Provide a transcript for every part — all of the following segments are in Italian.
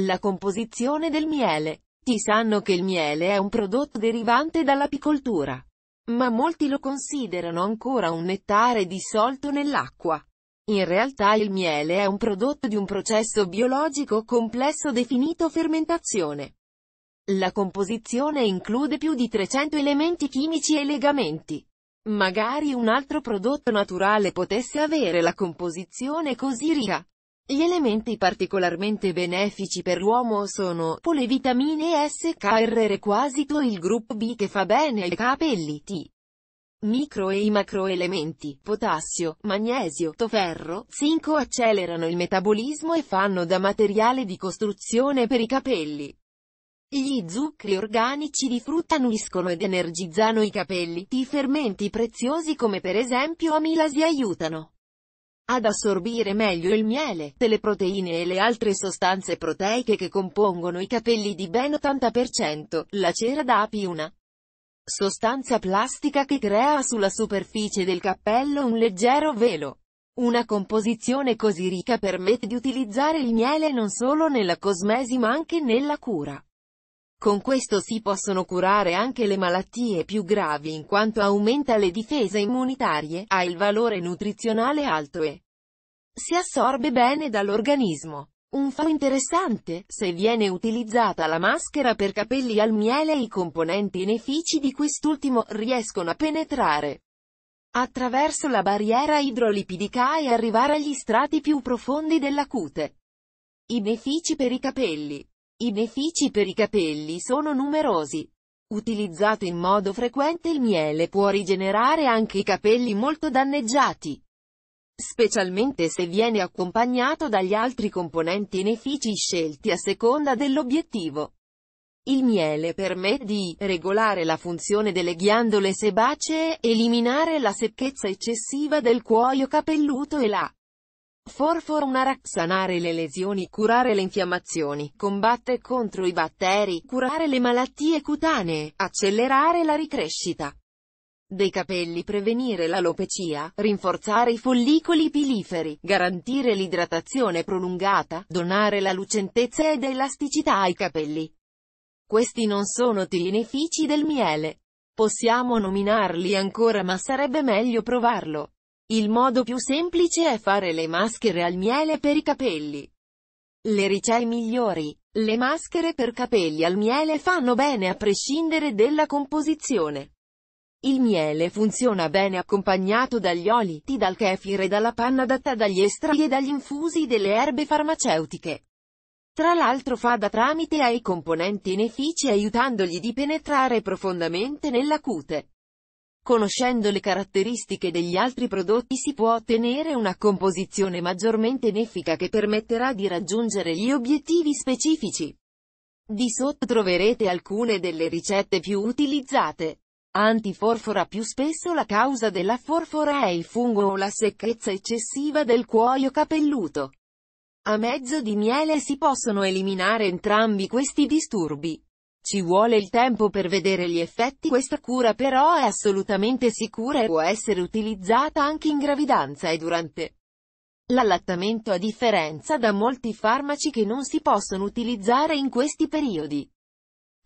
La composizione del miele. Ti sanno che il miele è un prodotto derivante dall'apicoltura. Ma molti lo considerano ancora un nettare dissolto nell'acqua. In realtà il miele è un prodotto di un processo biologico complesso definito fermentazione. La composizione include più di 300 elementi chimici e legamenti. Magari un altro prodotto naturale potesse avere la composizione così ricca. Gli elementi particolarmente benefici per l'uomo sono polivitamine S, K, R, R, quasi quasito il gruppo B che fa bene ai capelli T. Micro e i macroelementi, potassio, magnesio, toferro, zinco accelerano il metabolismo e fanno da materiale di costruzione per i capelli. Gli zuccheri organici di frutta nuiscono ed energizzano i capelli, i fermenti preziosi come per esempio amilasi aiutano ad assorbire meglio il miele, le proteine e le altre sostanze proteiche che compongono i capelli di ben 80%, la cera d'api una sostanza plastica che crea sulla superficie del cappello un leggero velo. Una composizione così ricca permette di utilizzare il miele non solo nella cosmesi ma anche nella cura. Con questo si possono curare anche le malattie più gravi in quanto aumenta le difese immunitarie, ha il valore nutrizionale alto e si assorbe bene dall'organismo. Un faro interessante, se viene utilizzata la maschera per capelli al miele i componenti inefici di quest'ultimo riescono a penetrare attraverso la barriera idrolipidica e arrivare agli strati più profondi della cute. I benefici per i capelli. I benefici per i capelli sono numerosi. Utilizzato in modo frequente il miele può rigenerare anche i capelli molto danneggiati specialmente se viene accompagnato dagli altri componenti benefici scelti a seconda dell'obiettivo. Il miele permette di regolare la funzione delle ghiandole sebacee, eliminare la secchezza eccessiva del cuoio capelluto e la forforunara, sanare le lesioni, curare le infiammazioni, combatte contro i batteri, curare le malattie cutanee, accelerare la ricrescita dei capelli prevenire l'alopecia, rinforzare i follicoli piliferi, garantire l'idratazione prolungata, donare la lucentezza ed elasticità ai capelli. Questi non sono benefici del miele. Possiamo nominarli ancora ma sarebbe meglio provarlo. Il modo più semplice è fare le maschere al miele per i capelli. Le ricette migliori. Le maschere per capelli al miele fanno bene a prescindere dalla composizione. Il miele funziona bene accompagnato dagli oli, dal kefir e dalla panna datta dagli estrai e dagli infusi delle erbe farmaceutiche. Tra l'altro fa da tramite ai componenti inefici aiutandogli di penetrare profondamente nella cute. Conoscendo le caratteristiche degli altri prodotti si può ottenere una composizione maggiormente benefica che permetterà di raggiungere gli obiettivi specifici. Di sotto troverete alcune delle ricette più utilizzate. Antiforfora più spesso la causa della forfora è il fungo o la secchezza eccessiva del cuoio capelluto. A mezzo di miele si possono eliminare entrambi questi disturbi. Ci vuole il tempo per vedere gli effetti questa cura però è assolutamente sicura e può essere utilizzata anche in gravidanza e durante l'allattamento a differenza da molti farmaci che non si possono utilizzare in questi periodi.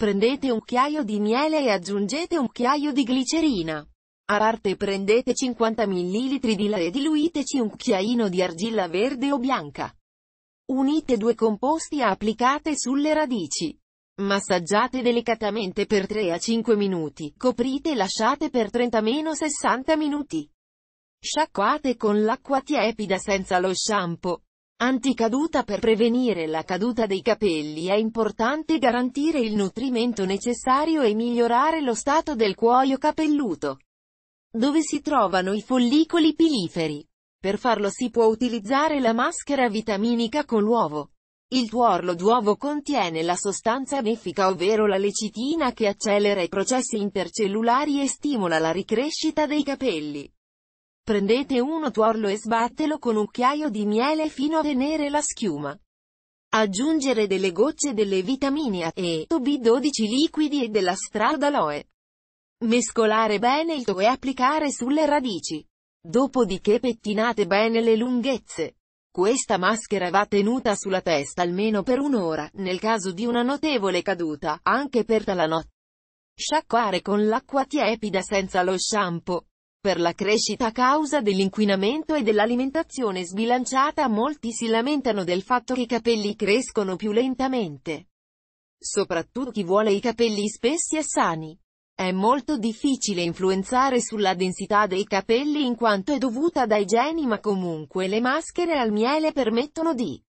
Prendete un cucchiaio di miele e aggiungete un cucchiaio di glicerina. A parte prendete 50 ml di la e diluiteci un cucchiaino di argilla verde o bianca. Unite due composti e applicate sulle radici. Massaggiate delicatamente per 3 a 5 minuti, coprite e lasciate per 30-60 minuti. Sciacquate con l'acqua tiepida senza lo shampoo. Anticaduta Per prevenire la caduta dei capelli è importante garantire il nutrimento necessario e migliorare lo stato del cuoio capelluto, dove si trovano i follicoli piliferi. Per farlo si può utilizzare la maschera vitaminica con l'uovo. Il tuorlo d'uovo contiene la sostanza befica ovvero la lecitina che accelera i processi intercellulari e stimola la ricrescita dei capelli. Prendete uno tuorlo e sbattelo con un cucchiaio di miele fino a tenere la schiuma. Aggiungere delle gocce delle vitamine A e B12 liquidi e della strada aloe. Mescolare bene il tuo e applicare sulle radici. Dopodiché pettinate bene le lunghezze. Questa maschera va tenuta sulla testa almeno per un'ora, nel caso di una notevole caduta, anche per talanotte. Sciacquare con l'acqua tiepida senza lo shampoo per la crescita a causa dell'inquinamento e dell'alimentazione sbilanciata molti si lamentano del fatto che i capelli crescono più lentamente. Soprattutto chi vuole i capelli spessi e sani. È molto difficile influenzare sulla densità dei capelli in quanto è dovuta dai geni ma comunque le maschere al miele permettono di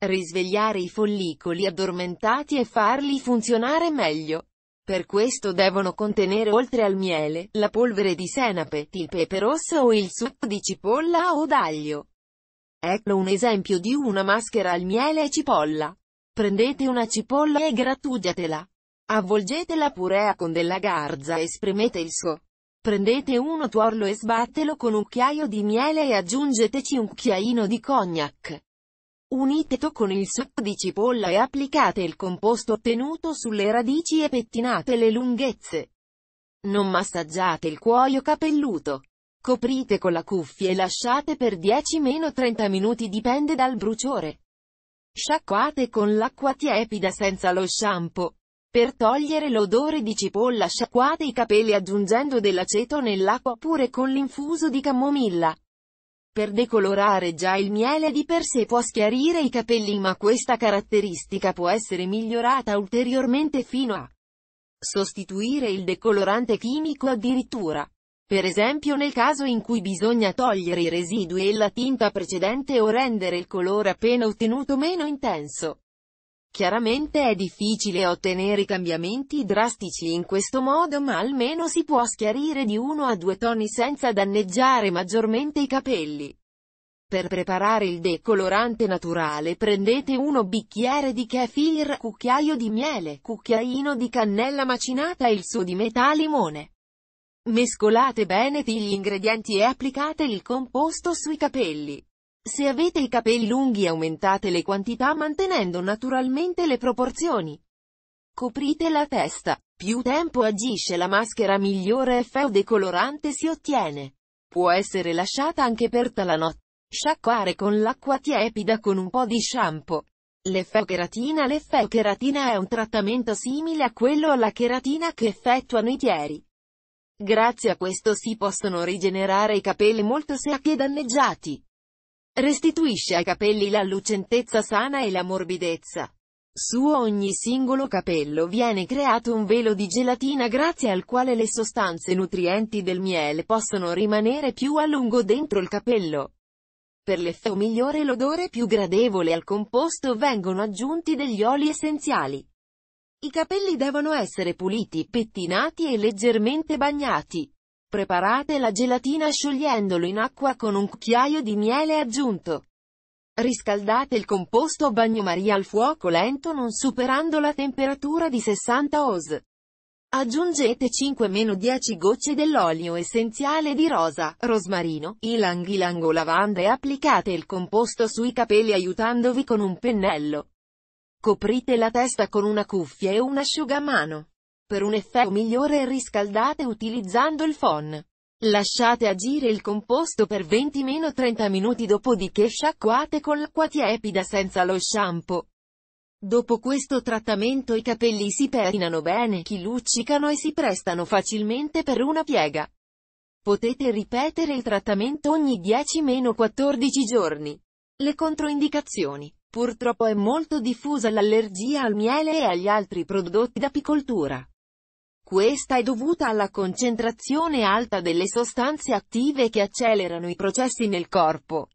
risvegliare i follicoli addormentati e farli funzionare meglio. Per questo devono contenere oltre al miele, la polvere di senape, il pepe rosso o il succo di cipolla o d'aglio. Ecco un esempio di una maschera al miele e cipolla. Prendete una cipolla e grattugiatela. Avvolgete la purea con della garza e spremete il suo. Prendete uno tuorlo e sbattelo con un cucchiaio di miele e aggiungeteci un cucchiaino di cognac. Unite con il succo di cipolla e applicate il composto ottenuto sulle radici e pettinate le lunghezze. Non massaggiate il cuoio capelluto. Coprite con la cuffia e lasciate per 10-30 minuti dipende dal bruciore. Sciacquate con l'acqua tiepida senza lo shampoo. Per togliere l'odore di cipolla sciacquate i capelli aggiungendo dell'aceto nell'acqua oppure con l'infuso di camomilla. Per decolorare già il miele di per sé può schiarire i capelli ma questa caratteristica può essere migliorata ulteriormente fino a sostituire il decolorante chimico addirittura. Per esempio nel caso in cui bisogna togliere i residui e la tinta precedente o rendere il colore appena ottenuto meno intenso. Chiaramente è difficile ottenere cambiamenti drastici in questo modo ma almeno si può schiarire di 1 a 2 toni senza danneggiare maggiormente i capelli. Per preparare il decolorante naturale prendete uno bicchiere di kefir, cucchiaio di miele, cucchiaino di cannella macinata e il suo di metà limone. Mescolate bene gli ingredienti e applicate il composto sui capelli. Se avete i capelli lunghi aumentate le quantità mantenendo naturalmente le proporzioni. Coprite la testa. Più tempo agisce la maschera migliore effetto decolorante si ottiene. Può essere lasciata anche per la Sciacquare con l'acqua tiepida con un po' di shampoo. L'effeocheratina L'effeocheratina è un trattamento simile a quello alla cheratina che effettuano i tieri. Grazie a questo si possono rigenerare i capelli molto secchi e danneggiati. Restituisce ai capelli la lucentezza sana e la morbidezza. Su ogni singolo capello viene creato un velo di gelatina grazie al quale le sostanze nutrienti del miele possono rimanere più a lungo dentro il capello. Per l'effetto migliore e l'odore più gradevole al composto vengono aggiunti degli oli essenziali. I capelli devono essere puliti, pettinati e leggermente bagnati. Preparate la gelatina sciogliendolo in acqua con un cucchiaio di miele aggiunto. Riscaldate il composto a bagnomaria al fuoco lento non superando la temperatura di 60 oz. Aggiungete 5-10 gocce dell'olio essenziale di rosa, rosmarino, ilang ilang o lavanda e applicate il composto sui capelli aiutandovi con un pennello. Coprite la testa con una cuffia e un asciugamano. Per un effetto migliore riscaldate utilizzando il phon. Lasciate agire il composto per 20-30 minuti dopodiché sciacquate con l'acqua tiepida senza lo shampoo. Dopo questo trattamento i capelli si perinano bene, chi luccicano e si prestano facilmente per una piega. Potete ripetere il trattamento ogni 10-14 giorni. Le controindicazioni. Purtroppo è molto diffusa l'allergia al miele e agli altri prodotti d'apicoltura. Questa è dovuta alla concentrazione alta delle sostanze attive che accelerano i processi nel corpo.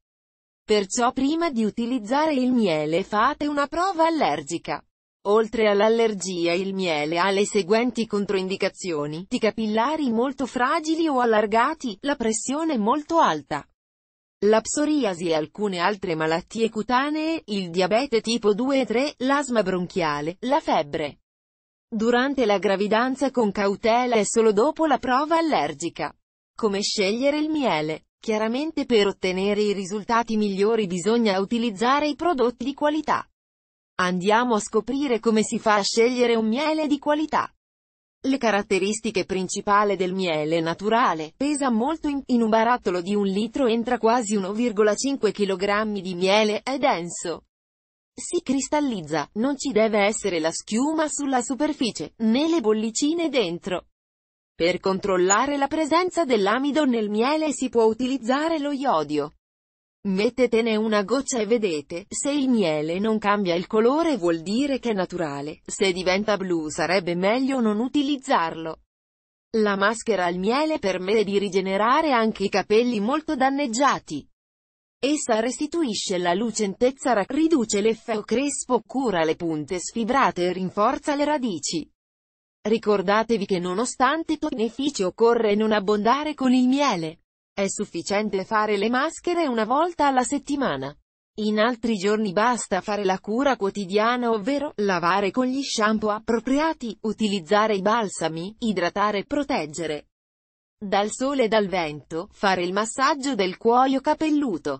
Perciò prima di utilizzare il miele fate una prova allergica. Oltre all'allergia il miele ha le seguenti controindicazioni, i capillari molto fragili o allargati, la pressione molto alta, la psoriasi e alcune altre malattie cutanee, il diabete tipo 2 e 3, l'asma bronchiale, la febbre durante la gravidanza con cautela e solo dopo la prova allergica. Come scegliere il miele? Chiaramente per ottenere i risultati migliori bisogna utilizzare i prodotti di qualità. Andiamo a scoprire come si fa a scegliere un miele di qualità. Le caratteristiche principali del miele naturale, pesa molto in, in un barattolo di un litro entra quasi 1,5 kg di miele, è denso, si cristallizza, non ci deve essere la schiuma sulla superficie, né le bollicine dentro. Per controllare la presenza dell'amido nel miele si può utilizzare lo iodio. Mettetene una goccia e vedete, se il miele non cambia il colore vuol dire che è naturale, se diventa blu sarebbe meglio non utilizzarlo. La maschera al miele permette di rigenerare anche i capelli molto danneggiati. Essa restituisce la lucentezza, riduce l'effetto crespo, cura le punte sfibrate e rinforza le radici. Ricordatevi che nonostante benefici occorre non abbondare con il miele. È sufficiente fare le maschere una volta alla settimana. In altri giorni basta fare la cura quotidiana ovvero, lavare con gli shampoo appropriati, utilizzare i balsami, idratare e proteggere dal sole e dal vento, fare il massaggio del cuoio capelluto.